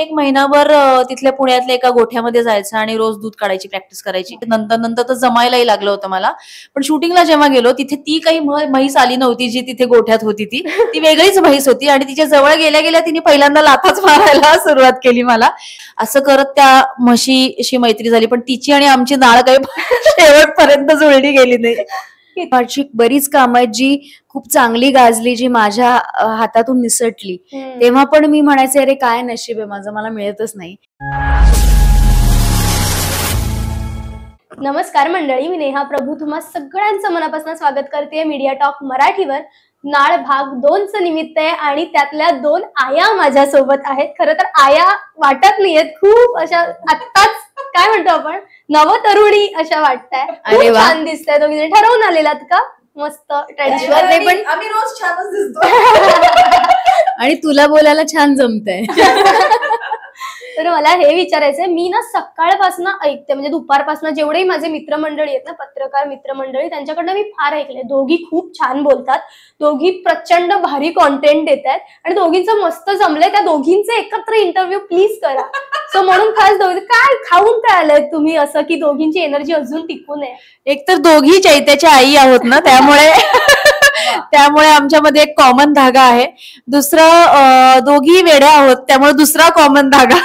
एक महिनाभर तिथल्या पुण्यातल्या एका गोठ्यामध्ये जायचं आणि रोज दूध काढायची प्रॅक्टिस करायची नंतर नंतर तर जमायलाही लागलं होतं मला पण शूटिंगला जेव्हा गेलो तिथे ती काही म्हैस आली नव्हती जी तिथे गोठ्यात होती ती ती वेगळीच म्हैस होती आणि तिच्या जवळ गेल्या गेल्या तिने पहिल्यांदा लाथाच मारायला सुरुवात केली मला असं करत त्या म्हशीशी मैत्री झाली पण तिची आणि आमची नाळ काही शेवटपर्यंत जुळली गेली नाही माझी बरीच काम आहेत जी खूप चांगली गाजली जी माझ्या हातातून निसटली तेव्हा पण मी म्हणायचे अरे काय नशीब आहे माझं मला मिळतच नाही नमस्कार मंडळी मी नेहा प्रभू तुम्हा सगळ्यांचं मनापासून स्वागत करते मीडिया टॉक मराठीवर नाळ भाग दोनच निमित्त आहे आणि त्यातल्या दोन आया माझ्यासोबत आहेत खरं तर आया वाटत नाहीयेत खूप अशा आत्ताच काय म्हणतो आपण नवतरुणी अशा वाटताय अरे छान दिसताय तुम्ही ठरवून आलेलात का मस्त ट्रेडिशनल पण आम्ही रोज छानच दिसतो आणि तुला बोलायला छान जमतंय तर मला हे विचारायचंय मी ना सकाळपासून ऐकते म्हणजे दुपारपासून जेवढेही माझे मित्रमंडळी आहेत ना पत्रकार मित्रमंडळी त्यांच्याकडनं मी फार ऐकले दोघी खूप छान बोलतात दोघी प्रचंड भारी कॉन्टेंट देत आहेत आणि दोघींचं मस्त जमलंय त्या दोघींचे एकत्र इंटरव्ह्यू प्लीज करा सो म्हणून खास दोघी काय खाऊन काय आलंय तुम्ही असं की दोघींची एनर्जी अजून टिकून आहे एक तर दोघी चैत्याच्या आई आहोत ना त्यामुळे त्यामुळे आमच्यामध्ये एक कॉमन धागा आहे दुसरा दोघी वेड्या आहोत त्यामुळे दुसरा कॉमन धागा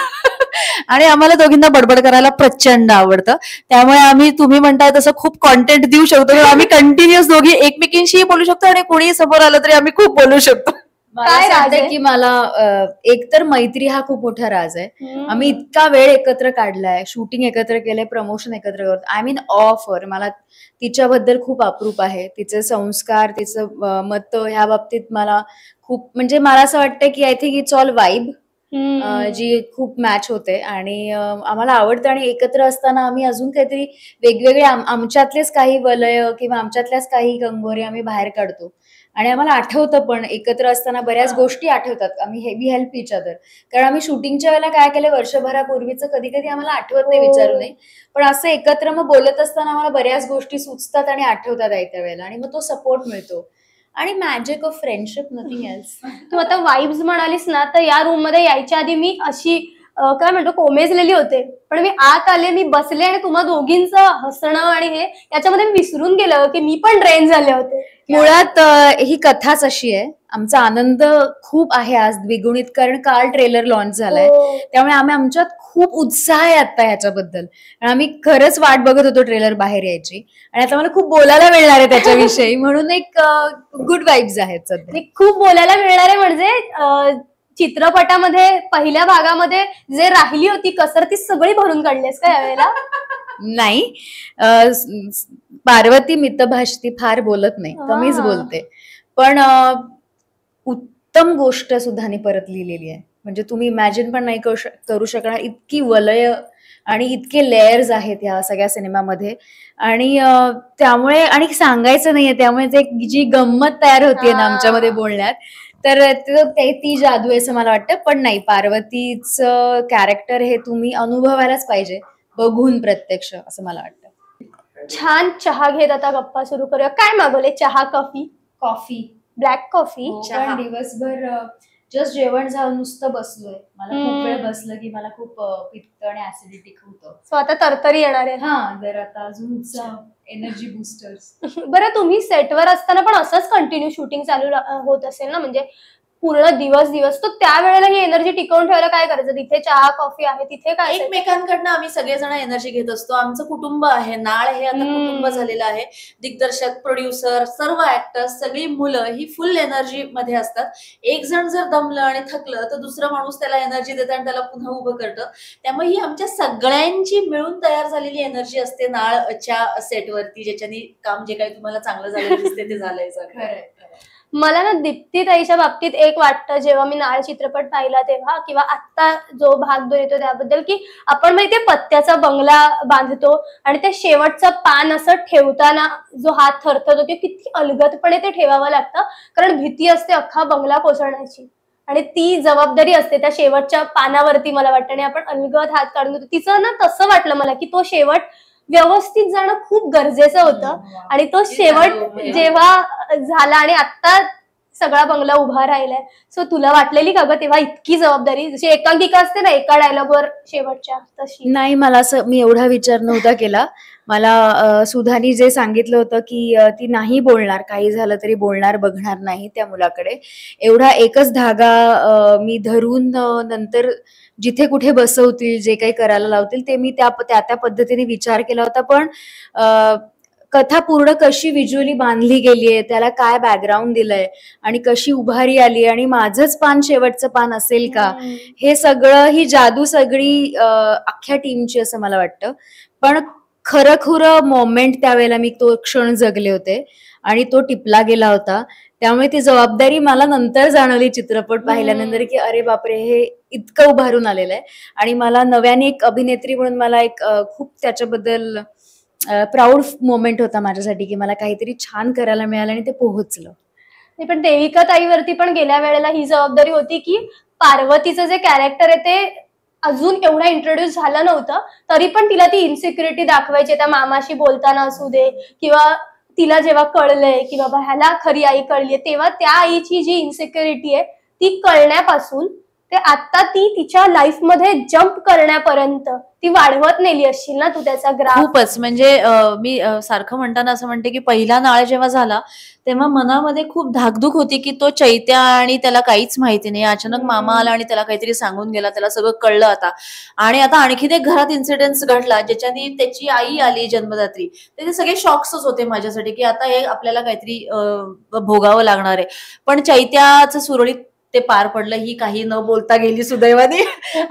आणि आम्हाला दोघींना बडबड करायला प्रचंड आवडतं त्यामुळे आम्ही तुम्ही म्हणताय तसं खूप कॉन्टेंट देऊ शकतो किंवा आम्ही कंटिन्युअस दोघी एकमेकींशी बोलू शकतो आणि कोणीही समोर आलं तरी आम्ही खूप बोलू शकतो काय राज आहे की मला एकतर मैत्री हा खूप मोठा राज आहे आम्ही इतका वेळ एकत्र काढलाय शूटिंग एकत्र केलंय प्रमोशन एकत्र करतो आय मीन ऑफर मला तिच्याबद्दल खूप अप्रूप आहे तिचे संस्कार तिचं मत ह्या बाबतीत मला खूप म्हणजे मला असं वाटतं की I think it's all vibe जी खूप मॅच होते आणि आम्हाला आवडतं आणि एकत्र असताना आम्ही अजून काहीतरी वेगवेगळे आमच्यातलेच काही वलय किंवा आमच्यातल्याच काही गंगोरे आम्ही बाहेर काढतो आणि आम्हाला आठवतं पण एकत्र असताना बऱ्याच गोष्टी आठवतात आम्ही हेवी हेल्प इच अदर कारण आम्ही शूटिंगच्या वेळेला काय केलं वर्षभरापूर्वीचं कधी कधी आम्हाला आठवत नाही हो. विचारू नये पण असं एकत्र मग बोलत असताना आम्हाला बऱ्याच गोष्टी सुचतात आणि आठवतात आयत्या वेळेला आणि मग तो सपोर्ट मिळतो आणि magic of friendship nothing else तू आता वाईब्स म्हणालीस ना तर या रूम मध्ये यायच्या आधी मी अशी काय म्हणतो कोमेजलेली होते पण मी आत आले मी बसले आणि तुम्हा दोघींच हसणं आणि हे याच्यामध्ये मी विसरून गेलं की मी पण ड्रेन झाले होते मुळात ही कथाच अशी आहे आमचा आनंद खूप आहे आज द्विगुणित कारण काल ट्रेलर लॉन्च झालाय हो. त्यामुळे आम्ही आमच्यात खूप उत्साह आहे आता ह्याच्याबद्दल आम्ही खरंच वाट बघत होतो ट्रेलर बाहेर यायची आणि आता मला खूप बोलायला मिळणार आहे त्याच्याविषयी म्हणून एक गुड वाईब्स आहेत सध्या खूप बोलायला मिळणार आहे म्हणजे चित्रपटामध्ये पहिल्या भागामध्ये जे राहिली होती कसर ती सगळी भरून काढलीस का यावेळेला नाही पार्वती मितभाष ती फार बोलत नाही कमीच बोलते पण उत्तम गोष्ट सुद्धा परत लिहिलेली आहे म्हणजे तुम्ही इमॅजिन पण नाही करू शकणार इतकी वलय आणि इतके लेयर्स आहेत ह्या सगळ्या सिनेमामध्ये आणि त्यामुळे आणि सांगायचं नाहीये त्यामुळे ते जी गंमत तयार होतीये ना आमच्यामध्ये बोलण्यात तर ते ती जादू आहे असं मला वाटतं पण नाही पार्वतीचं कॅरेक्टर हे तुम्ही अनुभवायलाच पाहिजे बघून प्रत्यक्ष असं मला वाटतं छान चहा घेत आता गप्पा सुरू करूया काय मागवले चहा कॉफी कॉफी ब्लॅक कॉफी हो. चहा. दिवसभर जस्ट जेवण झालं नुसतं बसलोय मला खूप वेळ बसलं की मला खूप पित्त आणि ऍसिडिटी होतं सो आता तरतरी येणार आहे हा जर आता अजून एनर्जी बुस्टर्स बरं तुम्ही सेटवर असताना पण असंच कंटिन्यू शूटिंग चालू होत असेल ना म्हणजे पूर्ण दिवस दिवस तो त्यावेळेला ही एनर्जी टिकवून ठेवायला काय करायचं तिथे चहा कॉफी आहे तिथे काय एकमेकांकडनं आम्ही सगळेजण एनर्जी घेत असतो आमचं कुटुंब आहे नाळ हे आता कुटुंब झालेलं आहे दिग्दर्शक प्रोड्युसर सर्व ऍक्टर्स सगळी मुलं ही फुल एनर्जी मध्ये असतात एक जण जर दमलं आणि थकलं तर दुसरा माणूस त्याला एनर्जी देतं आणि त्याला पुन्हा उभं करतं त्यामुळे ही आमच्या सगळ्यांची मिळून तयार झालेली एनर्जी असते नाळच्या सेटवरती ज्याच्यानी काम जे काही तुम्हाला चांगलं झालं दिसते ते झालंय मला ना ताईच्या बाबतीत एक वाटतं जेव्हा मी नाळ चित्रपट पाहिला तेव्हा किंवा आत्ता जो भाग दोन येतो त्याबद्दल की आपण माहिती पत्त्याचा बंगला बांधतो आणि त्या शेवटचा पान असं ठेवताना जो हात थरथरतो की किती अलगतपणे ते ठेवावं लागतं कारण भीती असते अख्खा बंगला कोसळण्याची आणि ती जबाबदारी असते त्या शेवटच्या पानावरती मला वाटतं आणि आपण अलगत हात काढून तिचं ना तसं वाटलं मला की तो शेवट व्यवस्थित जाणं खूप गरजेचं होतं आणि तो शेवट हो, जेव्हा झाला आणि आता सगळा बंगला उभा राहिलाय सो तुला वाटलेली का ग तेव्हा इतकी जबाबदारी जशी एकांकिका असते ना एका डायलॉगवर शेवटच्या तशी नाही मला असं मी एवढा विचार नव्हता केला मला सुधानी जे सांगितलं होतं की ती नाही बोलणार काही झालं तरी बोलणार बघणार नाही त्या मुलाकडे एवढा एकच धागा मी धरून नंतर जिथे कुठे बसवतील जे काही करायला लावतील ते मी त्या त्या त्या पद्धतीने विचार केला होता पण कथा पूर्ण कशी विज्युअली बांधली गेली आहे त्याला काय बॅकग्राऊंड दिलंय आणि कशी उभारी आली आणि माझंच पान शेवटचं पान असेल का हे सगळं ही जादू सगळी अख्ख्या टीमची असं मला वाटतं पण खरं खुरं मोमेंट त्यावेळेला मी तो क्षण जगले होते आणि तो टिपला गेला होता त्यामुळे ती जबाबदारी मला नंतर जाणवली चित्रपट पाहिल्यानंतर की अरे बापरे हे इतकं उभारून आलेलं आहे आणि मला नव्याने एक अभिनेत्री म्हणून मला एक खूप त्याच्याबद्दल प्राऊड मोमेंट होता माझ्यासाठी की मला काहीतरी छान करायला मिळालं आणि ते पोहोचलं पण देविका ताईवरती पण गेल्या वेळेला ही जबाबदारी होती की पार्वतीचं जे कॅरेक्टर आहे ते अजून एवढा इंट्रोड्यूस झालं नव्हतं तरी पण तिला ती इन्सिक्युरिटी दाखवायची त्या मामाशी बोलताना असू दे किंवा तिला जेव्हा कळलंय की बाबा ह्याला खरी आई कळलीय तेव्हा त्या आईची जी इन्सिक्युरिटी आहे ती कळण्यापासून ते आता ती तिच्या मध्ये जम्प करण्यापर्यंत ती वाढवत नेली असशील ना तू त्याचा ग्राफ खूपच म्हणजे मी सारखं म्हणताना असं म्हणते की पहिला नाळ जेव्हा झाला तेव्हा मनामध्ये खूप धाकधूक होती की तो चैत्या आणि त्याला काहीच माहिती नाही अचानक मामा आला आणि त्याला काहीतरी सांगून गेला त्याला सगळं कळलं आता आणि आता आणखी एक घरात इन्सिडेंट घडला ज्याच्यानी त्याची आई आली जन्मदात्री ते सगळे शॉक्सच होते माझ्यासाठी की आता हे आपल्याला काहीतरी भोगावं लागणार आहे पण चैत्याचं सुरळीत ते पार पडलं ही काही न बोलता गेली सुदैवाने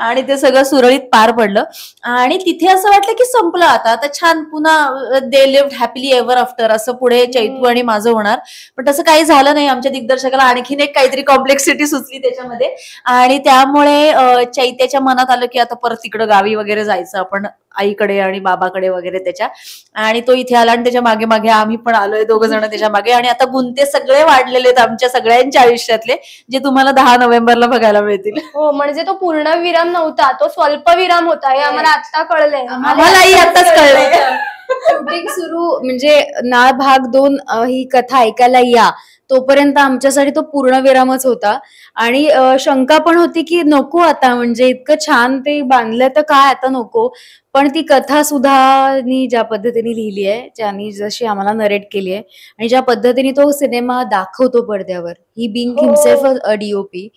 आणि ते सगळं सुरळीत पार पडलं आणि तिथे असं वाटलं की संपलं आता आता छान पुन्हा they live happily ever after असं पुढे चैतू आणि माझं होणार पण तसं काही झालं नाही आमच्या दिग्दर्शकाला आणखीन एक काहीतरी कॉम्प्लेक्सिटी सुचली त्याच्यामध्ये आणि त्यामुळे चैत्याच्या मनात आलं की आता परत तिकडं गावी वगैरे जायचं आपण आईकडे आणि बाबाकडे वगैरे त्याच्या आणि तो इथे आला आणि त्याच्या मागे मागे आम्ही पण आलोय दोघ जण त्याच्या मागे आणि आता गुंते सगळे वाढलेले आहेत आमच्या सगळ्यांच्या आयुष्यातले जे तुम्हाला दहा नोव्हेंबरला बघायला मिळतील हो म्हणजे तो पूर्ण विराम नव्हता तो स्वल्प विराम होता हे आम्हाला हो. आता कळलंय आम्हालाही आताच कळलंय सुरू म्हणजे ना भाग दोन ही कथा ऐकायला या तोपर्यंत आमच्यासाठी तो पूर्ण विरामच होता आणि शंका पण होती की नको आता म्हणजे इतकं छान ते बांधलं तर काय आता नको पण ती कथा सुद्धा ज्या पद्धतीने लिहिली आहे ज्यानी जशी आम्हाला नरेट केली आहे आणि ज्या पद्धतीने तो सिनेमा दाखवतो पडद्यावर he being himself a DOP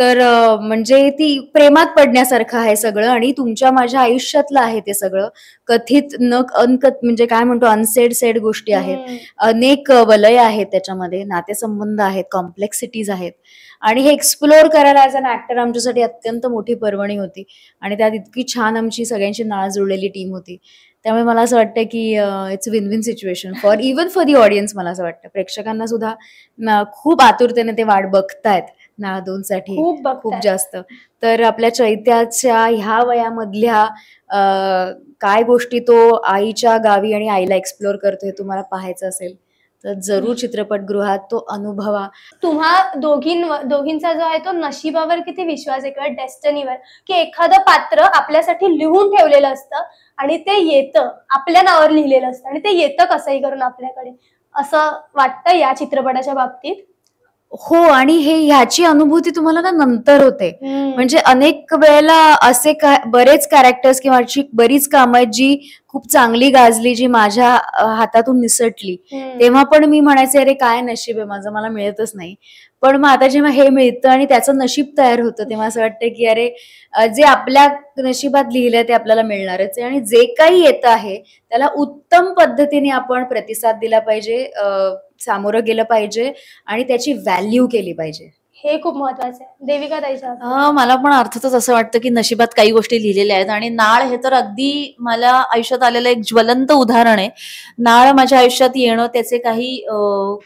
तर म्हणजे ती प्रेमात पडण्यासारखं आहे सगळं आणि तुमच्या माझ्या आयुष्यातलं आहे ते सगळं कथित न अनकथ म्हणजे काय म्हणतो अनसेड सेड गोष्टी आहेत अनेक वलय आहेत त्याच्यामध्ये नातेसंबंध आहेत कॉम्प्लेक्सिटीज आहेत आणि हे एक्सप्लोअर करायला ऍज अन ऍक्टर आमच्यासाठी अत्यंत मोठी पर्वणी होती आणि त्यात इतकी छान आमची सगळ्यांची नाळ जुळलेली टीम होती त्यामुळे मला असं वाटतं की it's win win situation for even for the audience मला असं वाटतं प्रेक्षकांना सुद्धा खूप आतुरतेने ते वाट बघतायत नाळ दोन साठी खूप खूप जास्त तर आपल्या चैत्याच्या ह्या वयामधल्या काय गोष्टी तो आईच्या गावी आणि आईला एक्सप्लोअर करतोय तुम्हाला पाहायचं असेल तर जरूर चित्रपटगृहात तो अनुभवा तुम्हा दोघीं दोघींचा जो आहे तो नशिबावर किती विश्वास आहे किंवा डेस्टनीवर की एखादं पात्र आपल्यासाठी लिहून ठेवलेलं असतं आणि ते येतं आपल्या नावावर लिहिलेलं असतं आणि ते येतं कसंही करून आपल्याकडे असं वाटतं या चित्रपटाच्या बाबतीत हो आणि हे ह्याची अनुभूती तुम्हाला ना नंतर होते म्हणजे अनेक वेळेला असे बरेच कॅरेक्टर्स किंवा बरीच कामं आहेत जी खूप चांगली गाजली जी माझ्या हातातून निसटली तेव्हा पण मी म्हणायचे अरे काय नशीब आहे माझं मला मिळतच नाही पण मग आता जेव्हा हे मिळतं आणि त्याचं नशीब तयार होतं तेव्हा असं वाटतं की अरे जे आपल्या नशिबात लिहिलं ते आपल्याला मिळणारच आहे आणि जे काही येत आहे त्याला उत्तम पद्धतीने आपण प्रतिसाद दिला पाहिजे सामोरं गेलं पाहिजे आणि त्याची व्हॅल्यू केली पाहिजे हे खूप महत्वाचं आहे देविका ताईच्या मला पण अर्थातच असं वाटतं की नशिबात काही गोष्टी लिहिलेल्या आहेत आणि नाळ हे तर अगदी मला आयुष्यात आलेलं एक ज्वलंत उदाहरण आहे नाळ माझ्या आयुष्यात येणं त्याचे काही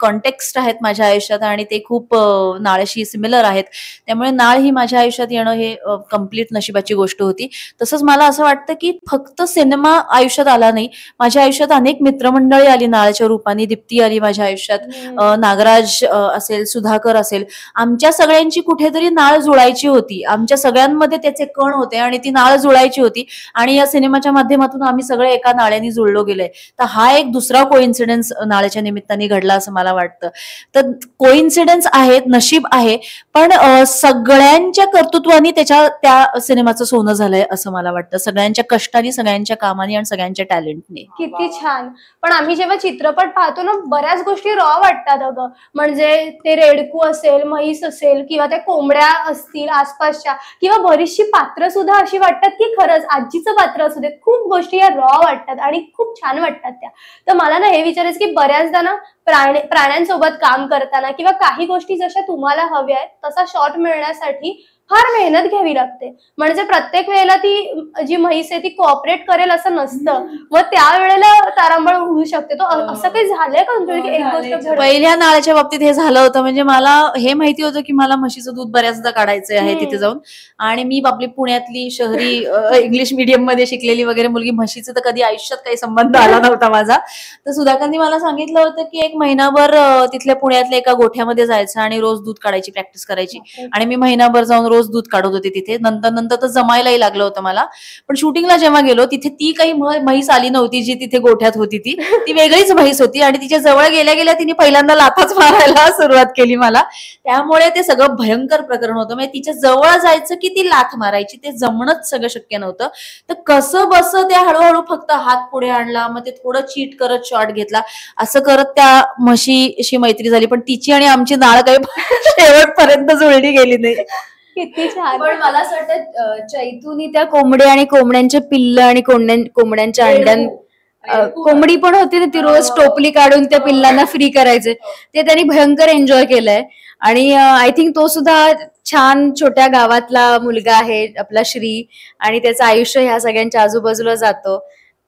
कॉन्टेक्स्ट आहेत माझ्या आयुष्यात आणि ते खूप नाळशी सिमिलर आहेत त्यामुळे नाळ ही माझ्या आयुष्यात येणं हे कम्प्लीट नशिबाची गोष्ट होती तसंच मला असं वाटतं की फक्त सिनेमा आयुष्यात आला नाही माझ्या आयुष्यात अनेक मित्रमंडळी आली नाळाच्या रूपाने दीप्ती आली माझ्या आयुष्यात नागराज असेल सुधाकर असेल आमच्या आमच्या सगळ्यांची कुठेतरी नाळ जुळायची होती आमच्या सगळ्यांमध्ये त्याचे कण होते आणि ती नाळ जुळायची होती आणि या सिनेमाच्या माध्यमातून आम्ही सगळे एका नाळ्याने जुळलो गेलोय तर हा एक दुसरा कोइन्सिडन्स नाळ्याच्या निमित्ताने घडला असं मला वाटतं तर कोइन्सिडन्स आहेत नशीब आहे पण सगळ्यांच्या कर्तृत्वाने त्याच्या त्या सिनेमाचं सोनं झालंय असं मला वाटतं सगळ्यांच्या कष्टाने सगळ्यांच्या कामाने आणि सगळ्यांच्या टॅलेंटने किती छान पण आम्ही जेव्हा चित्रपट पाहतो ना बऱ्याच गोष्टी रॉ वाटतात अगं म्हणजे ते रेडकू असेल महिस असेल असेल किंवा त्या कोंबड्या असतील आसपासच्या किंवा बरीचशी पात्र सुद्धा अशी वाटतात की खरंच आजीचं पात्र असू दे खूप गोष्टी या रॉ वाटतात आणि खूप छान वाटतात त्या तर मला ना हे विचारायचं की बऱ्याचदा ना प्राणी प्राण्यांसोबत काम करताना किंवा काही गोष्टी जशा तुम्हाला हव्या आहेत तसा शॉर्ट मिळण्यासाठी फार मेहनत घ्यावी लागते म्हणजे प्रत्येक वेळेला ती जी म्हैस आहे ती कॉपरेट करेल असं नसतं व त्यावेळेला तारांबळ होऊ शकते तो हो. असं काही झालंय का हो, एक गोष्ट पहिल्या नाळाच्या बाबतीत हे झालं होतं म्हणजे मला हे माहिती होतं की मला म्हशीचं दूध बऱ्याचदा काढायचं आहे तिथे जाऊन आणि मी आपली पुण्यातली शहरी इंग्लिश मिडियम मध्ये शिकलेली वगैरे मुलगी म्हशीचं तर कधी आयुष्यात काही संबंध आला नव्हता माझा तर सुधाकांनी मला सांगितलं होतं की एक महिनाभर तिथल्या पुण्यातल्या एका गोठ्यामध्ये जायचं आणि रोज दूध काढायची प्रॅक्टिस करायची आणि मी महिनाभर जाऊन रोज दूध काढत होते तिथे नंतर नंतर तर जमायलाही लागलं होतं मला पण शूटिंगला जेव्हा गेलो तिथे ती काही म्हैस आली नव्हती जी तिथे गोठ्यात होती ती ती वेगळीच म्हैस होती आणि तिच्या जवळ गेल्या गेल्या तिने पहिल्यांदा लाथाच मारायला सुरुवात केली मला त्यामुळे ते सगळं भयंकर प्रकरण होतं म्हणजे तिच्या जवळ जायचं की ती लाथ मारायची ते जमणंच सगळं शक्य नव्हतं तर कसं बस त्या हळूहळू फक्त हात पुढे आणला मग ते थोडं चीट करत शॉट घेतला असं करत त्या म्हशीशी मैत्री झाली पण तिची आणि आमची नाळ काही शेवटपर्यंत जुळली गेली नाही किती पण मला असं वाटत चैतूनी त्या कोंबडी आणि कोंबड्यांचे पिल्ल आणि कोंबड्यांच्या अंड्यां कोंबडी पण होती ना ती रोज हो. टोपली काढून त्या हो. पिल्लांना फ्री करायचे हो. ते त्यांनी भयंकर एन्जॉय केलंय आणि आय थिंक तो सुद्धा छान छोट्या गावातला मुलगा आहे आपला श्री आणि त्याचं आयुष्य ह्या सगळ्यांच्या आजूबाजूला जातो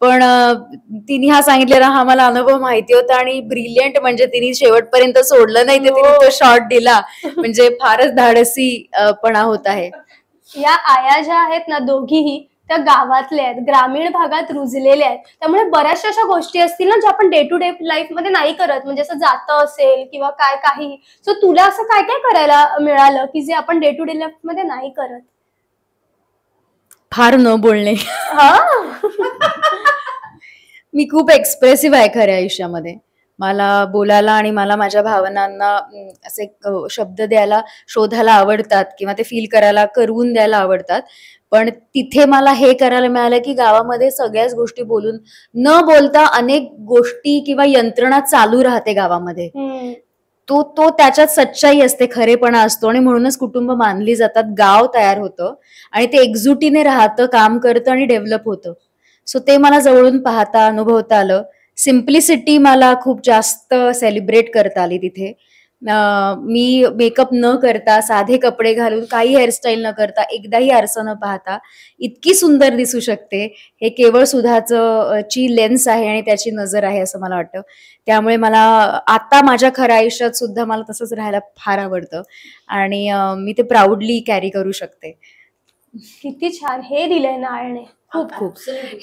पण तिने हा सांगितलेला हा मला अनुभव माहिती होता आणि ब्रिलियंट म्हणजे तिने शेवटपर्यंत सोडलं नाही ते तिने तो शॉट दिला म्हणजे फारच धाडसीपणा होत आहे या आया ज्या आहेत ना दोघीही त्या गावातल्या आहेत ग्रामीण भागात रुजलेल्या आहेत त्यामुळे बऱ्याचशा अशा गोष्टी असतील ना ज्या आपण डे टू डे लाईफ मध्ये नाही करत म्हणजे असं जात असेल किंवा काय काही सो तुला असं काय काय करायला मिळालं की जे आपण डे टू डे लाईफ मध्ये नाही करत फार न बोलणे मी खूप एक्सप्रेसिव्ह आहे खऱ्या आयुष्यामध्ये मला बोलायला आणि मला माझ्या भावनांना असे शब्द द्यायला शोधायला आवडतात किंवा ते फील करायला करून द्यायला आवडतात पण तिथे मला हे करायला मिळालं की गावामध्ये सगळ्याच गोष्टी बोलून न बोलता अनेक गोष्टी किंवा यंत्रणा चालू राहते गावामध्ये तो तो त्याच्यात सच्चाई असते खरेपणा असतो आणि म्हणूनच कुटुंब मानली जातात गाव तयार होतं आणि ते एकजुटीने राहतं काम करतं आणि डेव्हलप होतं सो ते मला जवळून पाहता अनुभवता आलं सिम्प्लिसिटी मला खूप जास्त सेलिब्रेट करता आली तिथे मी मेकअप न करता साधे कपडे घालून काही हेअरस्टाईल न करता एकदाही आरसा न पाहता इतकी सुंदर दिसू शकते हे केवळ सुधाच ची लेन्स आहे आणि त्याची नजर आहे असं मला वाटतं त्यामुळे मला आता माझ्या खऱ्या आयुष्यात सुद्धा मला तसंच राहायला फार आवडतं आणि मी ते प्राऊडली कॅरी करू शकते किती छान हे दिलंय नाळणे खूप खूप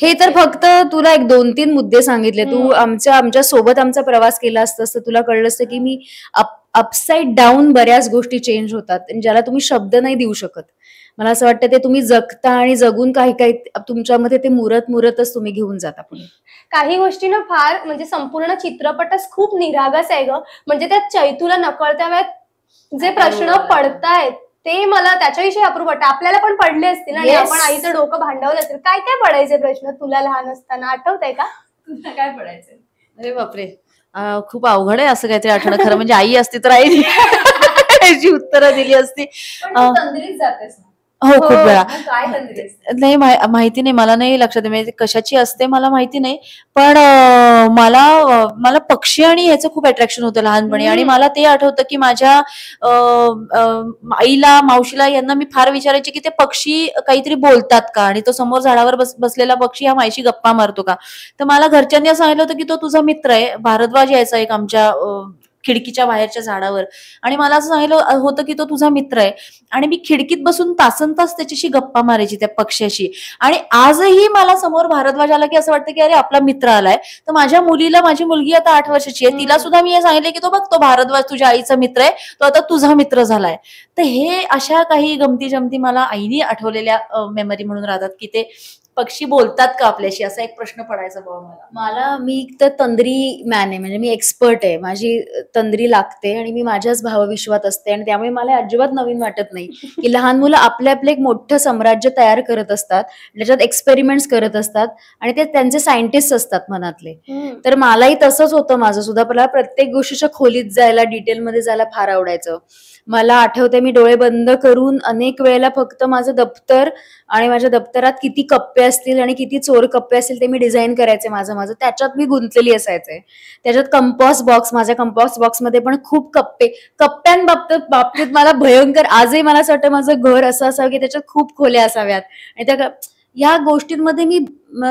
हे तर फक्त तुला एक दोन तीन मुद्दे सांगितले तू आमच्या आमच्या सोबत आमचा प्रवास केला असं तुला कळलं असतं की मी अपसाईड डाऊन बऱ्याच गोष्टी चेंज होतात ज्याला तुम्ही शब्द नाही देऊ शकत मला असं वाटतं ते तुम्ही जगता आणि जगून काही काही तुमच्यामध्ये ते मुरत मुरतच तुम्ही घेऊन जाता पुढे काही गोष्टी ना फार म्हणजे संपूर्ण चित्रपटच खूप निरागस आहे ग म्हणजे त्या चैतूला नकळत्या वेळेत जे प्रश्न पडतायत ते मला त्याच्याविषयी अप्रूप वाटतं आपल्याला पण पडले असतील आणि आपण आईचं डोकं भांडवलं असेल काय काय पडायचे प्रश्न तुला लहान असताना आठवत आहे का तुला काय पडायचं अरे बापरे खूप अवघड आहे असं काहीतरी आठवण खरं म्हणजे आई असती तर आई उत्तरं दिली असती जातेस हो खूप हो, वेळा नाही माहिती नाही मला नाही लक्षात म्हणजे कशाची असते मला माहिती नाही पण मला मला पक्षी आणि ह्याचं खूप अट्रॅक्शन होतं लहानपणी आणि मला ते आठवतं की माझ्या आईला मावशीला यांना मी फार विचारायचे की ते पक्षी काहीतरी बोलतात का आणि तो समोर झाडावर बसलेला पक्षी हा मायशी गप्पा मारतो का तर मला घरच्यांनी सांगितलं होतं की तो तुझा मित्र आहे भारद्वाज यायचा एक आमच्या खिडकीच्या बाहेरच्या झाडावर आणि मला असं सांगितलं होतं की तो तुझा मित्र आहे आणि मी खिडकीत बसून तासन तास त्याच्याशी गप्पा मारायची त्या पक्ष्याशी आणि आजही मला समोर भारद्वाज आला की असं वाटतं की अरे आपला मित्र आलाय तर माझ्या मुलीला माझी मुलगी आता आठ वर्षाची आहे तिला सुद्धा मी हे सांगितलं की तो बघ तो भारद्वाज तुझ्या आईचा मित्र आहे तो आता तुझा मित्र झालाय तर हे अशा काही गमती जमती मला आईनी आठवलेल्या मेमरी म्हणून राहतात की ते पक्षी बोलतात का आपल्याशी असा एक प्रश्न पडायचा बाबा मला मला मी तर तंद्री मॅन आहे म्हणजे मी एक्सपर्ट आहे माझी तंद्री लागते आणि मी माझ्याच भावविश्वात असते आणि त्यामुळे मला अजिबात नवीन वाटत नाही की लहान मुलं आपले आपले एक मोठं साम्राज्य तयार करत असतात त्याच्यात एक्सपेरिमेंट्स करत असतात आणि ते त्यांचे सायंटिस्ट असतात मनातले तर मलाही तसंच होतं माझं सुद्धा मला प्रत्येक गोष्टीच्या खोलीत जायला डिटेलमध्ये जायला फार आवडायचं मला आठवते मी डोळे बंद करून अनेक वेळेला फक्त माझं दप्तर आणि माझ्या दप्तरात किती कप्पे असतील आणि किती चोर कप्पे असतील ते मी डिझाईन करायचे माझं माझं त्याच्यात मी गुंतलेली असायचे त्याच्यात कंपॉस बॉक्स माझ्या कंपॉस बॉक्समध्ये पण खूप कप्पे कप्प्यांबाबत बाबतीत मला भयंकर आजही मला असं वाटतं माझं घर असं असावं की त्याच्यात खूप खोल्या असाव्यात आणि त्या या गोष्टींमध्ये मी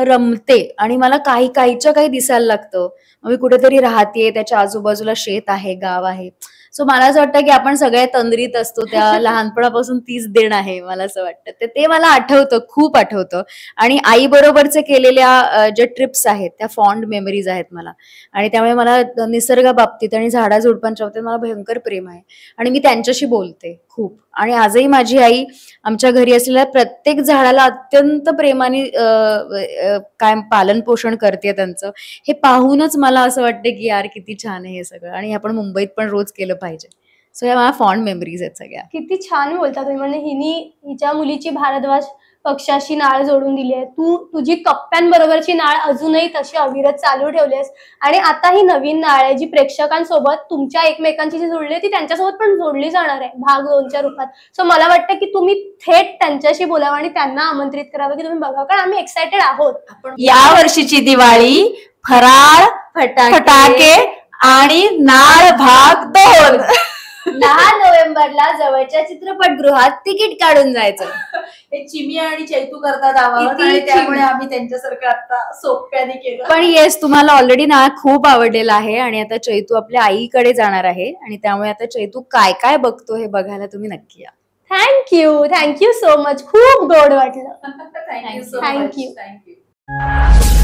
रमते आणि मला काही काहीच्या काही दिसायला लागतं मी कुठेतरी राहते त्याच्या आजूबाजूला शेत आहे गाव आहे सो मला असं वाटतं की आपण सगळ्या तंद्रीत असतो त्या लहानपणापासून तीच देण आहे मला असं वाटतं ते मला आठवतं खूप आठवतं आणि आई बरोबरचे केलेल्या ज्या ट्रिप्स आहेत त्या फॉन्ड मेमरीज आहेत मला आणि त्यामुळे मला निसर्गाबाबतीत आणि झाडाझुडपांच्या बाबतीत मला भयंकर प्रेम आहे आणि मी त्यांच्याशी बोलते खूप आणि आजही माझी आई आमच्या घरी असलेल्या प्रत्येक झाडाला अत्यंत प्रेमाने काय पालन पोषण करते त्यांचं हे पाहूनच मला असं वाटतं की यार किती छान आहे हे सगळं आणि आपण मुंबईत पण रोज केलं पाहिजे सो या माझ्या फॉन्ड मेमरीज आहेत सगळ्या किती छान बोलता तुम्ही म्हणजे हिनी हिच्या मुलीची भारद्वाज पक्षाशी नाळ जोडून दिली आहे तू तुझी कप्प्यांबरोबरची नाळ अजूनही तशी अविरत चालू आहेस आणि आता ही नवीन नाळ आहे जी प्रेक्षकांसोबत तुमच्या एकमेकांची जी जोडली ती त्यांच्यासोबत पण जोडली जाणार आहे भाग दोनच्या रूपात सो मला वाटतं की तुम्ही थेट त्यांच्याशी बोलावं आणि त्यांना आमंत्रित करावं की तुम्ही बघा कारण आम्ही एक्सायटेड आहोत या वर्षीची दिवाळी फराळ फटाके आणि नाळ भाग दोन दहा नोव्हेंबरला जवळच्या चित्रपटगृहात तिकीट काढून जायचं हे चिमी आणि चैतू करता त्यामुळे आम्ही त्यांच्यासारखं आता सोप्याने केलं पण येस तुम्हाला ऑलरेडी ना खूप आवडलेला आहे आणि आता चैतू आपल्या आईकडे जाणार आहे आणि त्यामुळे आता चैतू काय काय बघतो हे बघायला तुम्ही नक्की या थँक्यू थँक्यू सो मच खूप गोड वाटलं थँक्यू थँक्यू